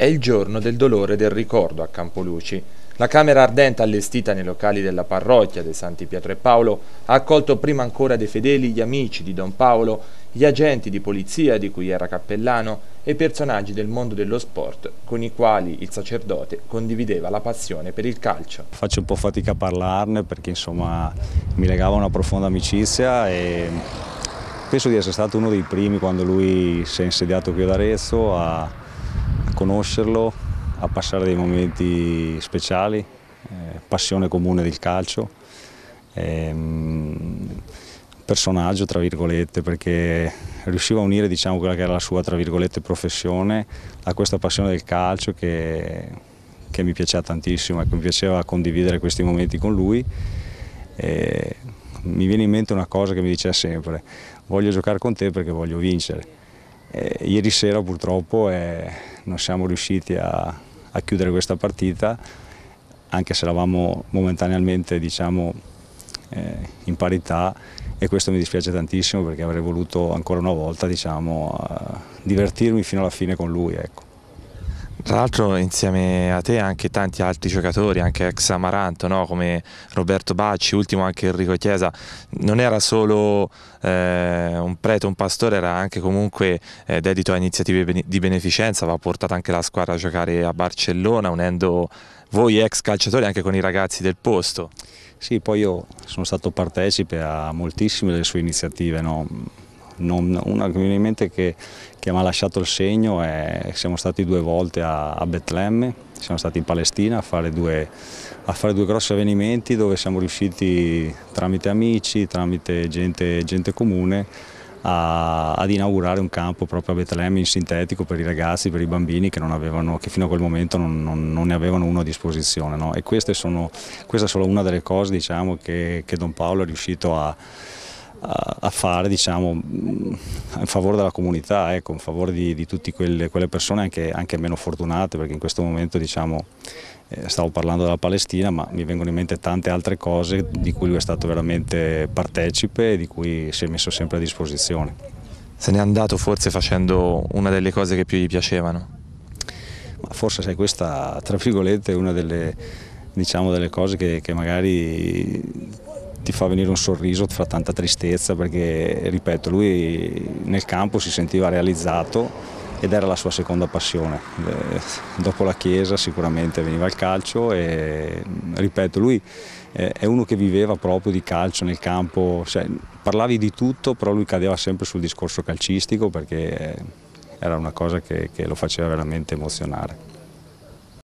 È il giorno del dolore del ricordo a Campoluci. La camera ardente allestita nei locali della parrocchia dei Santi Pietro e Paolo ha accolto prima ancora dei fedeli gli amici di Don Paolo, gli agenti di polizia di cui era cappellano e personaggi del mondo dello sport con i quali il sacerdote condivideva la passione per il calcio. Faccio un po' fatica a parlarne perché insomma mi legava una profonda amicizia e penso di essere stato uno dei primi quando lui si è insediato qui ad Arezzo a conoscerlo, a passare dei momenti speciali, eh, passione comune del calcio, ehm, personaggio tra virgolette perché riusciva a unire diciamo, quella che era la sua tra virgolette professione a questa passione del calcio che, che mi piaceva tantissimo e ecco, che mi piaceva condividere questi momenti con lui. E mi viene in mente una cosa che mi diceva sempre, voglio giocare con te perché voglio vincere. E ieri sera purtroppo è non siamo riusciti a, a chiudere questa partita, anche se eravamo momentaneamente diciamo, eh, in parità e questo mi dispiace tantissimo perché avrei voluto ancora una volta diciamo, eh, divertirmi fino alla fine con lui. Ecco. Tra l'altro insieme a te anche tanti altri giocatori, anche ex Amaranto, no? come Roberto Bacci, ultimo anche Enrico Chiesa, non era solo eh, un prete, un pastore, era anche comunque eh, dedito a iniziative di beneficenza, aveva portato anche la squadra a giocare a Barcellona, unendo voi ex calciatori anche con i ragazzi del posto. Sì, poi io sono stato partecipe a moltissime delle sue iniziative, no? non, una che, che mi ha lasciato il segno è siamo stati due volte a, a Betlemme, siamo stati in Palestina a fare, due, a fare, due, grossi avvenimenti dove siamo riusciti tramite amici, tramite gente, gente comune a, ad inaugurare un campo proprio a Betlemme in sintetico per i ragazzi, per i bambini che, avevano, che fino a quel momento non, non, non, ne avevano uno a disposizione. No? E sono, questa è solo una delle cose diciamo, che, che Don Paolo è riuscito a fare a, fare diciamo, mm, in favore della comunità, ecco, in favore di, di tutte quelle, quelle, persone anche, anche, meno fortunate, perché in questo momento diciamo, eh, stavo parlando della Palestina, ma mi vengono in mente tante altre cose di cui lui è stato veramente partecipe e di cui si è messo sempre a disposizione. Se n'è andato forse facendo una delle cose che più gli piacevano? Ma forse sai, questa tra virgolette è una delle, diciamo, delle cose che, che magari ti fa venire un sorriso fra tanta tristezza perché, ripeto, lui nel campo si sentiva realizzato ed era la sua seconda passione. Eh, dopo la chiesa sicuramente veniva il calcio e, ripeto, lui eh, è uno che viveva proprio di calcio nel campo, cioè, parlavi di tutto, però lui cadeva sempre sul discorso calcistico perché era una cosa che, che lo faceva veramente emozionare.